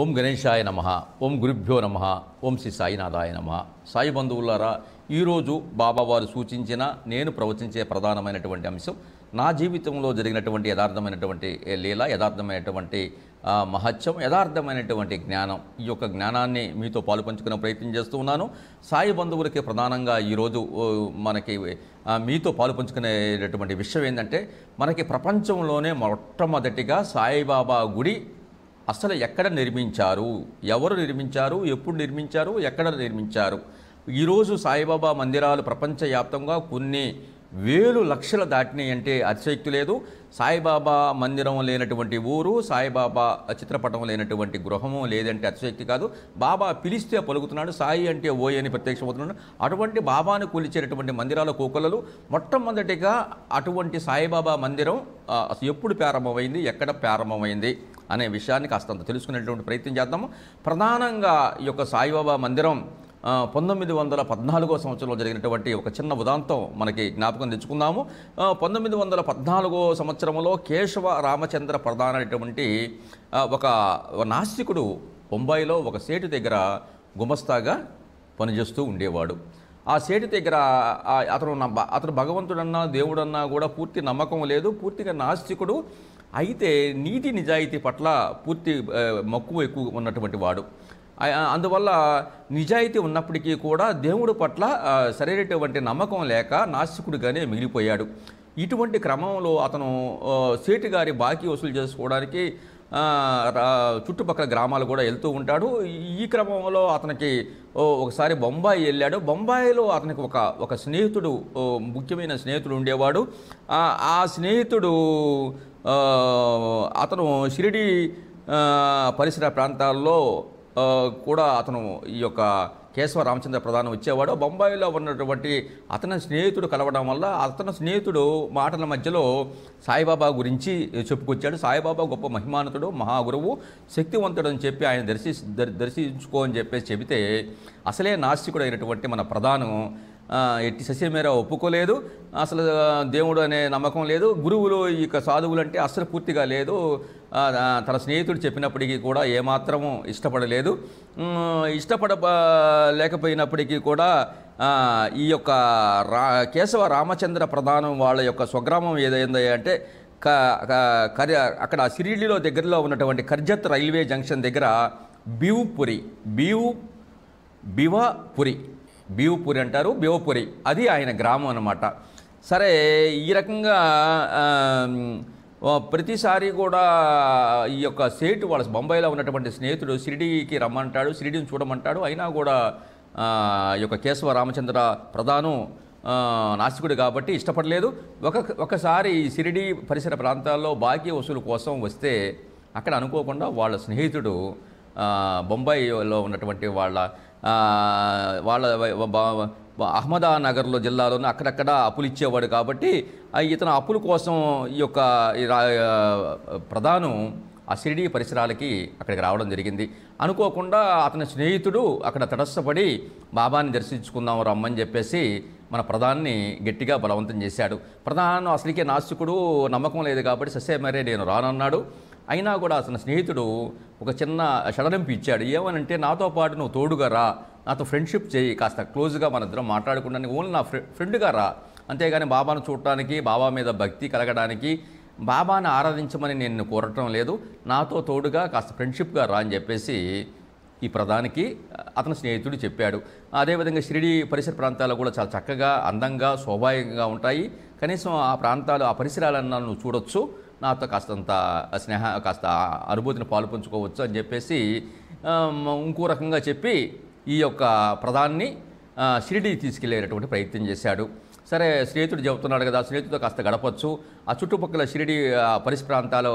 ఓం గణేశాయ నమ ఓం గురుభ్యో నమ ఓం శ్రీ సాయినాథాయ నమ సాయి బంధువులారా ఈరోజు బాబావారు సూచించిన నేను ప్రవచించే ప్రధానమైనటువంటి అంశం నా జీవితంలో జరిగినటువంటి యథార్థమైనటువంటి లీల యథార్థమైనటువంటి మహత్యం యథార్థమైనటువంటి జ్ఞానం ఈ యొక్క జ్ఞానాన్ని మీతో పాలు పంచుకునే ప్రయత్నం చేస్తూ ఉన్నాను సాయి బంధువులకి ప్రధానంగా ఈరోజు మనకి మీతో పాలు పంచుకునేటటువంటి విషయం ఏంటంటే మనకి ప్రపంచంలోనే మొట్టమొదటిగా సాయిబాబా గుడి అసలు ఎక్కడ నిర్మించారు ఎవరు నిర్మించారు ఎప్పుడు నిర్మించారు ఎక్కడ నిర్మించారు ఈరోజు సాయిబాబా మందిరాలు ప్రపంచవ్యాప్తంగా కొన్ని వేలు లక్షలు దాటినాయి అంటే అతిశక్తి లేదు సాయిబాబా మందిరం లేనటువంటి ఊరు సాయిబాబా చిత్రపటం లేనటువంటి గృహము లేదంటే అతిశక్తి కాదు బాబా పిలిస్తే పలుకుతున్నాడు సాయి అంటే ఓయ్ అని అవుతున్నాడు అటువంటి బాబాను కూల్చేటటువంటి మందిరాల కోకొలలు మొట్టమొదటిగా అటువంటి సాయిబాబా మందిరం ఎప్పుడు ప్రారంభమైంది ఎక్కడ ప్రారంభమైంది అనే విషయాన్ని కాస్తంత తెలుసుకునేటువంటి ప్రయత్నం చేద్దాము ప్రధానంగా ఈ యొక్క సాయిబాబా మందిరం పంతొమ్మిది వందల పద్నాలుగో సంవత్సరంలో జరిగినటువంటి ఒక చిన్న ఉదాంతం మనకి జ్ఞాపకం తెచ్చుకుందాము పంతొమ్మిది వందల పద్నాలుగో సంవత్సరంలో కేశవ రామచంద్ర ప్రధాన అనేటువంటి ఒక నాస్తికుడు బొంబాయిలో ఒక సేటు దగ్గర గుమస్తాగా పనిచేస్తూ ఉండేవాడు ఆ సేటు దగ్గర అతను అతను భగవంతుడన్నా దేవుడన్నా కూడా పూర్తి నమ్మకం లేదు పూర్తిగా నాస్తికుడు అయితే నీతి నిజాయితీ పట్ల పూర్తి మక్కువ ఎక్కువ ఉన్నటువంటి వాడు అందువల్ల నిజాయితీ ఉన్నప్పటికీ కూడా దేవుడు పట్ల సరైనటువంటి నమ్మకం లేక నాస్తికుడిగానే మిగిలిపోయాడు ఇటువంటి క్రమంలో అతను సేటి గారి బాకీ వసూలు చేసుకోవడానికి చుట్టుపక్కల గ్రామాలు కూడా వెళ్తూ ఉంటాడు ఈ క్రమంలో అతనికి ఒకసారి బొంబాయి వెళ్ళాడు బొంబాయిలో అతనికి ఒక ఒక స్నేహితుడు ముఖ్యమైన స్నేహితుడు ఉండేవాడు ఆ స్నేహితుడు అతను షిరిడి పరిసర ప్రాంతాల్లో కూడా అతను ఈ యొక్క కేశవ రామచంద్ర ప్రధానం వచ్చేవాడు బొంబాయిలో ఉన్నటువంటి అతని స్నేహితుడు కలవడం వల్ల అతని స్నేహితుడు మాటల మధ్యలో సాయిబాబా గురించి చెప్పుకొచ్చాడు సాయిబాబా గొప్ప మహిమానతుడు మహాగురువు శక్తివంతుడు అని చెప్పి ఆయన దర్శి దర్శించుకో అని చెప్పేసి చెబితే అసలే నాస్తికుడు అయినటువంటి మన ప్రధానం ఎట్టి శశిమేర ఒప్పుకోలేదు అసలు దేవుడు అనే నమ్మకం లేదు గురువులు ఈ యొక్క సాధువులు అంటే అసలు పూర్తిగా లేదు తన స్నేహితుడు చెప్పినప్పటికీ కూడా ఏమాత్రము ఇష్టపడలేదు ఇష్టపడ లేకపోయినప్పటికీ కూడా ఈ యొక్క రా కేశవ రామచంద్ర ప్రధానం వాళ్ళ యొక్క స్వగ్రామం ఏదైంది అంటే క అక్కడ సిరిడిలో దగ్గరలో ఉన్నటువంటి కర్జత్ రైల్వే జంక్షన్ దగ్గర బీవ్పురి బీవ్ బివపురి బీవుపూరి అంటారు బీవపూరి అది ఆయన గ్రామం అనమాట సరే ఈ రకంగా ప్రతిసారి కూడా ఈ యొక్క సేటు వాళ్ళ బొంబాయిలో ఉన్నటువంటి స్నేహితుడు షిరిడీకి రమ్మంటాడు షిరిడీని చూడమంటాడు అయినా కూడా ఈ యొక్క కేశవ రామచంద్ర ప్రధానం నాస్తికుడు కాబట్టి ఇష్టపడలేదు ఒక ఒకసారి సిరిడి పరిసర ప్రాంతాల్లో బాకీ వసూలు కోసం వస్తే అక్కడ అనుకోకుండా వాళ్ళ స్నేహితుడు బొంబాయిలో ఉన్నటువంటి వాళ్ళ వాళ్ళ అహ్మదానగర్లో జిల్లాలోని అక్కడక్కడ అప్పులు ఇచ్చేవాడు కాబట్టి ఇతను అప్పుల కోసం ఈ యొక్క ప్రధానం ఆ షిరిడి పరిసరాలకి అక్కడికి రావడం జరిగింది అనుకోకుండా అతని స్నేహితుడు అక్కడ తటస్థపడి బాబాని దర్శించుకుందాం రమ్మని చెప్పేసి మన ప్రధాన్ని గట్టిగా బలవంతం చేశాడు ప్రధానం అసలుకే నాస్తికుడు నమ్మకం లేదు కాబట్టి ససే మరే నేను రానన్నాడు అయినా కూడా అతని స్నేహితుడు ఒక చిన్న షడలింపు ఇచ్చాడు ఏమనంటే నాతో పాటు నువ్వు తోడుగా రా నాతో ఫ్రెండ్షిప్ చేయి కాస్త క్లోజ్గా మన ఇద్దరం మాట్లాడుకుంటాను ఓన్లీ నా ఫ్రెండ్గా రా అంతేగాని బాబాను చూడటానికి బాబా మీద భక్తి కలగడానికి బాబాను ఆరాధించమని నేను కోరటం లేదు నాతో తోడుగా కాస్త ఫ్రెండ్షిప్గా రా అని చెప్పేసి ఈ ప్రధానికి అతని స్నేహితుడు చెప్పాడు అదేవిధంగా షిరిడి పరిసర ప్రాంతాలు కూడా చాలా చక్కగా అందంగా స్వాభావికంగా ఉంటాయి కనీసం ఆ ప్రాంతాలు ఆ పరిసరాలన్నా నువ్వు చూడొచ్చు నాతో కాస్తంత స్నేహ కాస్త అనుభూతిని పాలు పంచుకోవచ్చు అని చెప్పేసి ఇంకో రకంగా చెప్పి ఈ యొక్క ప్రధాన్ని షిరిడి తీసుకెళ్లేటటువంటి ప్రయత్నం చేశాడు సరే స్నేహితుడు చెబుతున్నాడు కదా స్నేహితుడితో కాస్త గడపచ్చు ఆ చుట్టుపక్కల షిరిడి పరిస ప్రాంతాలు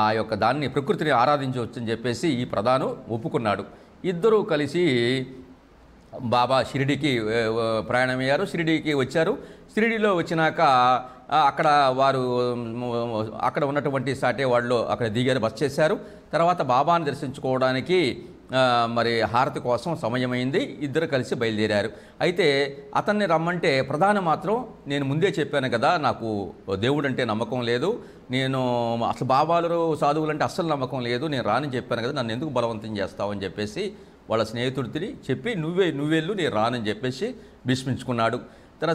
ఆ యొక్క దాన్ని ప్రకృతిని ఆరాధించవచ్చని చెప్పేసి ఈ ప్రధాను ఒప్పుకున్నాడు ఇద్దరూ కలిసి బాబా షిరిడికి ప్రయాణమయ్యారు షిరిడికి వచ్చారు షిరిడిలో వచ్చినాక అక్కడ వారు అక్కడ ఉన్నటువంటి సాటేవాడలో అక్కడ దిగారు బస్ చేశారు తర్వాత బాబాను దర్శించుకోవడానికి మరి హారతి కోసం సమయమైంది ఇద్దరు కలిసి బయలుదేరారు అయితే అతన్ని రమ్మంటే ప్రధాని మాత్రం నేను ముందే చెప్పాను కదా నాకు దేవుడు అంటే నమ్మకం లేదు నేను అసలు బాబాలు సాధువులు అంటే అస్సలు నమ్మకం లేదు నేను రానని చెప్పాను కదా నన్ను ఎందుకు బలవంతం చేస్తావని చెప్పేసి వాళ్ళ స్నేహితుడిని చెప్పి నువ్వే నువ్వెళ్ళు నేను రానని చెప్పేసి భీష్మించుకున్నాడు తన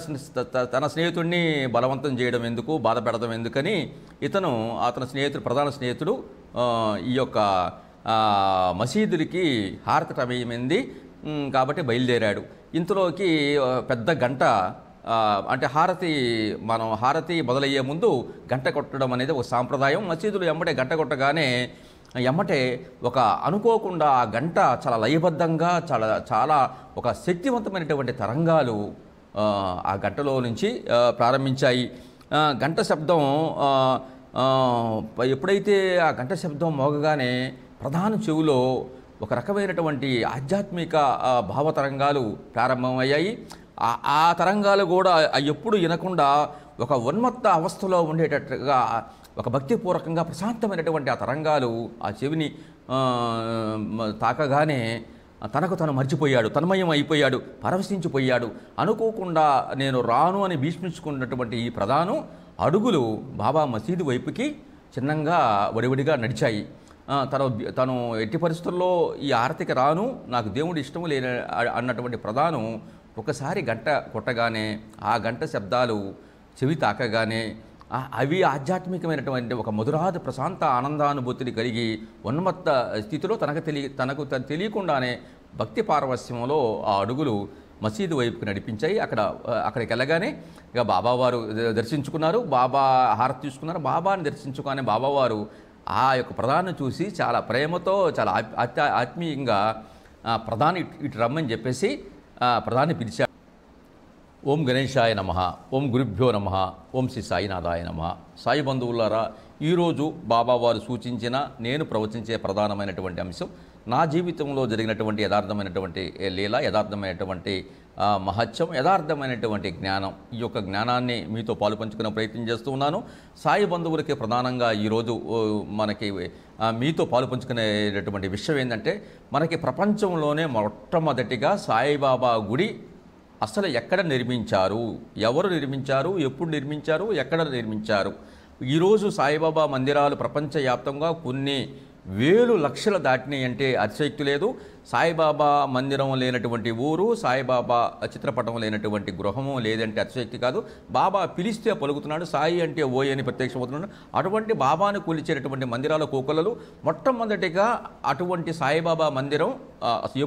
తన స్నేహితుడిని బలవంతం చేయడం ఎందుకు బాధపెడడం ఎందుకని ఇతను అతని స్నేహితుడు ప్రధాన స్నేహితుడు ఈ యొక్క మసీదులకి హారతి టమయమైంది కాబట్టి బయలుదేరాడు ఇంతలోకి పెద్ద గంట అంటే హారతి మనం హారతి మొదలయ్యే ముందు గంట కొట్టడం అనేది ఒక సాంప్రదాయం మసీదులు ఎమ్మటే గంట కొట్టగానే ఎమ్మటే ఒక అనుకోకుండా ఆ గంట చాలా లయబద్ధంగా చాలా చాలా ఒక శక్తివంతమైనటువంటి తరంగాలు ఆ గంటలో నుంచి ప్రారంభించాయి గంట శబ్దం ఎప్పుడైతే ఆ గంట శబ్దం మోగగానే ప్రధాన చెవులో ఒక రకమైనటువంటి ఆధ్యాత్మిక భావతరంగాలు ప్రారంభమయ్యాయి ఆ తరంగాలు కూడా ఎప్పుడు వినకుండా ఒక ఉన్మత్త అవస్థలో ఉండేటట్టుగా ఒక భక్తిపూర్వకంగా ప్రశాంతమైనటువంటి ఆ తరంగాలు ఆ చెవిని తాకగానే తనకు తను మర్చిపోయాడు తన్మయం అయిపోయాడు పరవశించిపోయాడు అనుకోకుండా నేను రాను అని భీష్మించుకున్నటువంటి ఈ ప్రధానం అడుగులు బాబా మసీదు వైపుకి చిన్నంగా వడివడిగా నడిచాయి తను తను ఎట్టి పరిస్థితుల్లో ఈ ఆర్థిక రాను నాకు దేవుడు ఇష్టం లేని అన్నటువంటి ప్రధానం ఒకసారి గంట కొట్టగానే ఆ గంట శబ్దాలు చెవి తాకగానే అవి ఆధ్యాత్మికమైనటువంటి ఒక మధురాద ప్రశాంత ఆనందానుభూతిని కలిగి ఉన్నమత్త స్థితిలో తనకు తెలియ తనకు తెలియకుండానే భక్తి పారవస్యంలో ఆ అడుగులు మసీదు వైపుకి నడిపించాయి అక్కడ అక్కడికి వెళ్ళగానే ఇక బాబావారు దర్శించుకున్నారు బాబా హారతి తీసుకున్నారు బాబాని దర్శించుకునే బాబావారు ఆ యొక్క ప్రధాన్ని చూసి చాలా ప్రేమతో చాలా ఆత్మీయంగా ప్రధాని ఇటు రమ్మని చెప్పేసి ప్రధాని పిలిచారు ఓం గణేశాయ నమ ఓం గురుభ్యో నమ ఓం శ్రీ సాయినాథాయ నమ సాయి బంధువులారా ఈరోజు బాబావారు సూచించిన నేను ప్రవచించే ప్రధానమైనటువంటి అంశం నా జీవితంలో జరిగినటువంటి యథార్థమైనటువంటి లీల యథార్థమైనటువంటి మహత్యం యథార్థమైనటువంటి జ్ఞానం ఈ యొక్క జ్ఞానాన్ని మీతో పాలు పంచుకునే ప్రయత్నం చేస్తూ ఉన్నాను సాయి బంధువులకి ప్రధానంగా ఈరోజు మనకి మీతో పాలు పంచుకునేటటువంటి విషయం ఏంటంటే మనకి ప్రపంచంలోనే మొట్టమొదటిగా సాయిబాబా గుడి అసలు ఎక్కడ నిర్మించారు ఎవరు నిర్మించారు ఎప్పుడు నిర్మించారు ఎక్కడ నిర్మించారు ఈరోజు సాయిబాబా మందిరాలు ప్రపంచవ్యాప్తంగా కొన్ని వేలు లక్షల దాటినాయి అంటే అతిశక్తి లేదు సాయిబాబా మందిరం లేనటువంటి ఊరు సాయిబాబా చిత్రపటం లేనటువంటి గృహము లేదంటే అతిశక్తి కాదు బాబా పిలిస్తే పలుకుతున్నాడు సాయి అంటే ఓయ్ అని ప్రత్యక్షమవుతున్నాడు అటువంటి బాబాను కూల్చేటటువంటి మందిరాల కోకొలలు మొట్టమొదటిగా అటువంటి సాయిబాబా మందిరం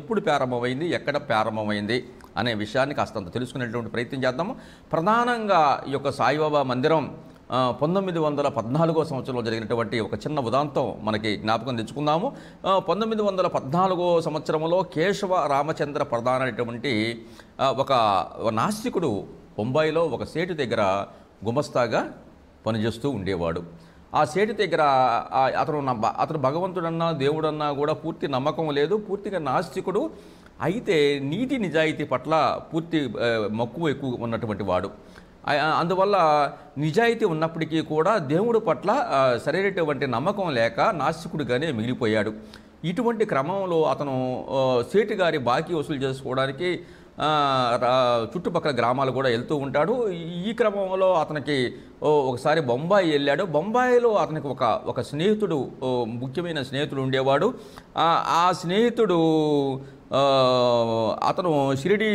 ఎప్పుడు ప్రారంభమైంది ఎక్కడ ప్రారంభమైంది అనే విషయాన్ని కాస్తంత తెలుసుకునేటువంటి ప్రయత్నం చేద్దాము ప్రధానంగా ఈ యొక్క సాయిబాబా మందిరం పంతొమ్మిది వందల పద్నాలుగో సంవత్సరంలో జరిగినటువంటి ఒక చిన్న ఉదాంతం మనకి జ్ఞాపకం తెచ్చుకుందాము పంతొమ్మిది వందల పద్నాలుగో సంవత్సరంలో కేశవ రామచంద్ర ప్రధాన అనేటువంటి ఒక నాస్తికుడు బొంబాయిలో ఒక సేటు దగ్గర గుమస్తాగా పనిచేస్తూ ఉండేవాడు ఆ సేటు దగ్గర అతను అతను భగవంతుడన్నా దేవుడన్నా కూడా పూర్తి నమ్మకం లేదు పూర్తిగా నాస్తికుడు అయితే నీతి నిజాయితీ పట్ల పూర్తి మక్కువ ఎక్కువ ఉన్నటువంటి వాడు అందువల్ల నిజాయితీ ఉన్నప్పటికీ కూడా దేవుడు పట్ల సరైనటువంటి నమ్మకం లేక నాస్తికుడిగానే మిగిలిపోయాడు ఇటువంటి క్రమంలో అతను సేటి గారి బాకీ వసూలు చేసుకోవడానికి చుట్టుపక్కల గ్రామాలు కూడా వెళ్తూ ఉంటాడు ఈ క్రమంలో అతనికి ఒకసారి బొంబాయి వెళ్ళాడు బొంబాయిలో అతనికి ఒక ఒక స్నేహితుడు ముఖ్యమైన స్నేహితుడు ఉండేవాడు ఆ స్నేహితుడు అతను షిరిడి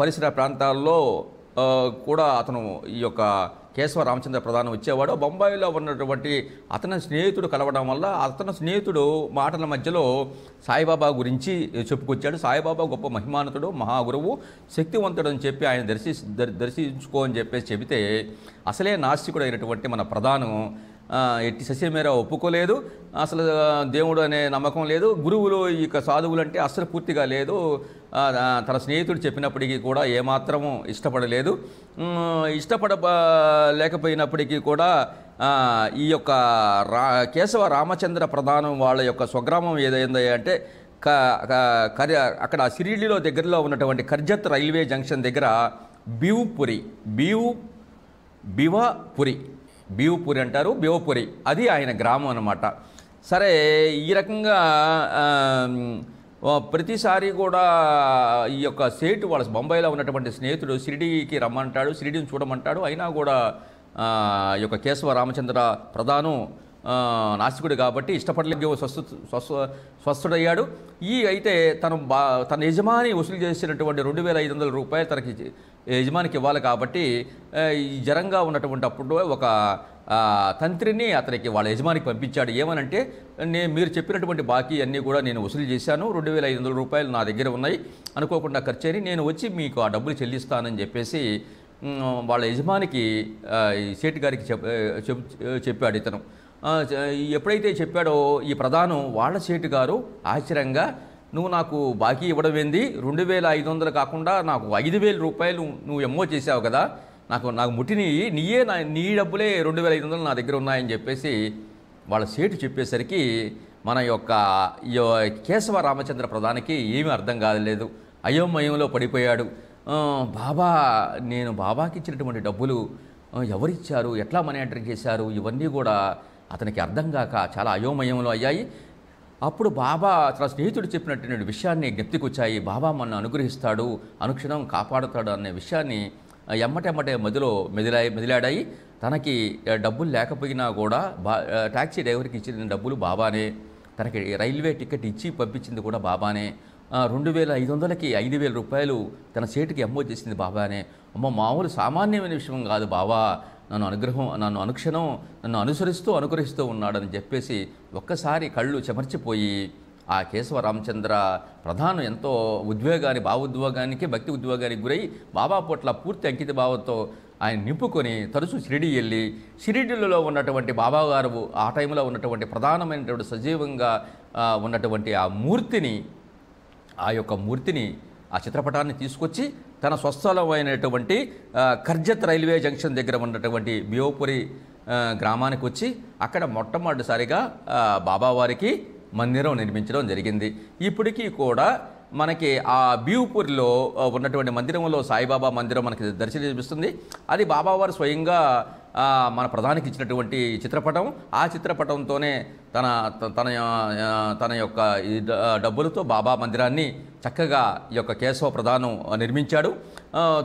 పరిసర ప్రాంతాల్లో కూడా అతను ఈ యొక్క కేశవ రామచంద్ర ప్రధానం వచ్చేవాడు బొంబాయిలో ఉన్నటువంటి అతని స్నేహితుడు కలవడం వల్ల అతని స్నేహితుడు మాటల మధ్యలో సాయిబాబా గురించి చెప్పుకొచ్చాడు సాయిబాబా గొప్ప మహిమానతుడు మహాగురువు శక్తివంతుడు అని చెప్పి ఆయన దర్శి దర్శించుకో అని చెప్పేసి చెబితే అసలే నాస్తికుడు అయినటువంటి మన ప్రధానం ఎట్టి సస్యమేర ఒప్పుకోలేదు అసలు దేవుడు అనే నమ్మకం లేదు గురువులు ఈ యొక్క సాధువులు అంటే అసలు పూర్తిగా లేదు తన స్నేహితుడు చెప్పినప్పటికీ కూడా ఏమాత్రము ఇష్టపడలేదు ఇష్టపడ లేకపోయినప్పటికీ కూడా ఈ యొక్క రా కేశవ రామచంద్ర ప్రధానం వాళ్ళ యొక్క స్వగ్రామం ఏదైంది అంటే క అక్కడ సిరిడిలో దగ్గరలో ఉన్నటువంటి కర్జత్ రైల్వే జంక్షన్ దగ్గర బీవుపురి బీవు బివపురి బీవుపూరి అంటారు బీవపూరి అది ఆయన గ్రామం అనమాట సరే ఈ రకంగా ప్రతిసారి కూడా ఈ యొక్క సేటు వాళ్ళ బొంబాయిలో ఉన్నటువంటి స్నేహితుడు సిరిడీకి రమ్మంటాడు సిరిడీని చూడమంటాడు అయినా కూడా ఈ యొక్క కేశవ రామచంద్ర ప్రధానం నాస్తికుడు కాబట్టి ఇష్టపడలేక స్వస్థ స్వస్థ స్వస్థుడయ్యాడు ఈ అయితే తను బా తన యజమాని వసూలు చేసినటువంటి రెండు వేల ఐదు వందల రూపాయలు తనకి యజమానికి ఇవ్వాలి కాబట్టి జరంగా ఉన్నటువంటి అప్పుడు ఒక తంత్రిని అతనికి వాళ్ళ యజమానికి పంపించాడు ఏమనంటే నేను మీరు చెప్పినటువంటి బాకీ అన్నీ కూడా నేను వసూలు చేశాను రెండు వేల ఐదు వందల రూపాయలు నా దగ్గర ఉన్నాయి అనుకోకుండా ఖర్చని నేను వచ్చి మీకు ఆ డబ్బులు చెల్లిస్తానని చెప్పేసి వాళ్ళ యజమానికి సేటి గారికి చెప్ చెప్పాడు ఇతను ఎప్పుడైతే చెప్పాడో ఈ ప్రధానం వాళ్ళ చేటు గారు ఆశ్చర్యంగా నువ్వు నాకు బాకీ ఇవ్వడం ఏంది రెండు వేల ఐదు వందలు కాకుండా నాకు ఐదు వేల రూపాయలు నువ్వు ఎమ్మో చేసావు కదా నాకు నాకు ముట్టిని నీయే నా నీ డబ్బులే రెండు వేల ఐదు వందలు నా దగ్గర ఉన్నాయని చెప్పేసి వాళ్ళ సేటు చెప్పేసరికి మన యొక్క కేశవ రామచంద్ర ప్రధానికి ఏమీ అర్థం కాలేదు అయోమయంలో పడిపోయాడు బాబా నేను బాబాకి ఇచ్చినటువంటి డబ్బులు ఎవరిచ్చారు ఎట్లా మనీ ఎంటర్ చేశారు ఇవన్నీ కూడా అతనికి అర్థం కాక చాలా అయోమయంలో అయ్యాయి అప్పుడు బాబా చాలా స్నేహితుడు చెప్పినటువంటి విషయాన్ని జ్ఞప్తికొచ్చాయి బాబా మన అనుగ్రహిస్తాడు అనుక్షణం కాపాడుతాడు అనే విషయాన్ని ఎమ్మటెమ్మటే మదిలో మెదిలాయి మెదిలాడాయి తనకి డబ్బులు లేకపోయినా కూడా బా ట్యాక్సీ డ్రైవర్కి ఇచ్చిన డబ్బులు బాబానే తనకి రైల్వే టికెట్ ఇచ్చి పంపించింది కూడా బాబానే రెండు వేల ఐదు వందలకి ఐదు వేల రూపాయలు తన సేటుకి అమ్మో చేసింది బాబానే అమ్మ మామూలు సామాన్యమైన విషయం కాదు బాబా నన్ను అనుగ్రహం నన్ను అనుక్షణం నన్ను అనుసరిస్తూ అనుకరిస్తూ ఉన్నాడని చెప్పేసి ఒక్కసారి కళ్ళు చెమర్చిపోయి ఆ కేశవ రామచంద్ర ప్రధానం ఎంతో ఉద్వేగాన్ని భావోద్వేగానికి భక్తి ఉద్వేగానికి గురై బాబా పట్ల పూర్తి అంకిత భావంతో ఆయన నింపుకొని తరచూ షిరిడి వెళ్ళి షిరిడిలో ఉన్నటువంటి బాబాగారు ఆ టైంలో ఉన్నటువంటి ప్రధానమైనటువంటి సజీవంగా ఉన్నటువంటి ఆ మూర్తిని ఆ యొక్క మూర్తిని ఆ చిత్రపటాన్ని తీసుకొచ్చి తన స్వస్థలం అయినటువంటి కర్జత్ రైల్వే జంక్షన్ దగ్గర ఉన్నటువంటి బియోపురి గ్రామానికి వచ్చి అక్కడ మొట్టమొదటిసారిగా బాబావారికి మందిరం నిర్మించడం జరిగింది ఇప్పటికీ కూడా మనకి ఆ బీవుపూర్లో ఉన్నటువంటి మందిరంలో సాయిబాబా మందిరం మనకి దర్శనమిస్తుంది అది బాబావారు స్వయంగా మన ప్రధానికి ఇచ్చినటువంటి చిత్రపటం ఆ చిత్రపటంతోనే తన తన తన యొక్క డబ్బులతో బాబా మందిరాన్ని చక్కగా ఈ యొక్క కేశవ ప్రధానం నిర్మించాడు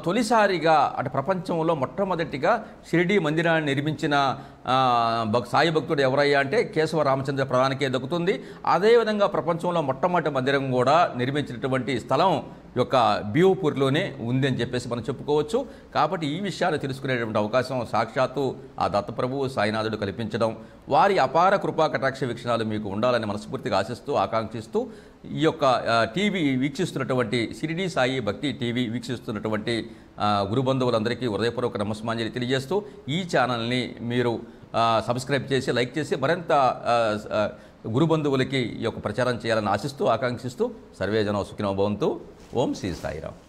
తొలిసారిగా అటు ప్రపంచంలో మొట్టమొదటిగా షిరిడి మందిరాన్ని నిర్మించిన సాయి భక్తుడు ఎవరయ్యా అంటే కేశవ రామచంద్ర ప్రధానికే దక్కుతుంది అదేవిధంగా ప్రపంచంలో మొట్టమొదటి మందిరం కూడా నిర్మించినటువంటి స్థలం యొక్క బియోపూర్లోనే అని చెప్పేసి మనం చెప్పుకోవచ్చు కాబట్టి ఈ విషయాలు తెలుసుకునేటువంటి అవకాశం సాక్షాత్తు ఆ దత్తప్రభువు సాయినాథుడు కల్పించడం వారి అపార కృపా కటాక్ష వీక్షణాలు మీకు ఉండాలని మనస్ఫూర్తిగా ఆశిస్తూ ఆకాంక్షిస్తూ ఈ యొక్క టీవీ వీక్షిస్తున్నటువంటి సిరిడి సాయి భక్తి టీవీ వీక్షిస్తున్నటువంటి గురుబంధువులందరికీ హృదయపూర్వక నమస్మాంజలి తెలియజేస్తూ ఈ ఛానల్ని మీరు సబ్స్క్రైబ్ చేసి లైక్ చేసి మరింత గురుబంధువులకి ఈ యొక్క ప్రచారం చేయాలని ఆశిస్తూ ఆకాంక్షిస్తూ సర్వేజనం సుఖినో భవంతు ஓம் சி சாய்ராவ்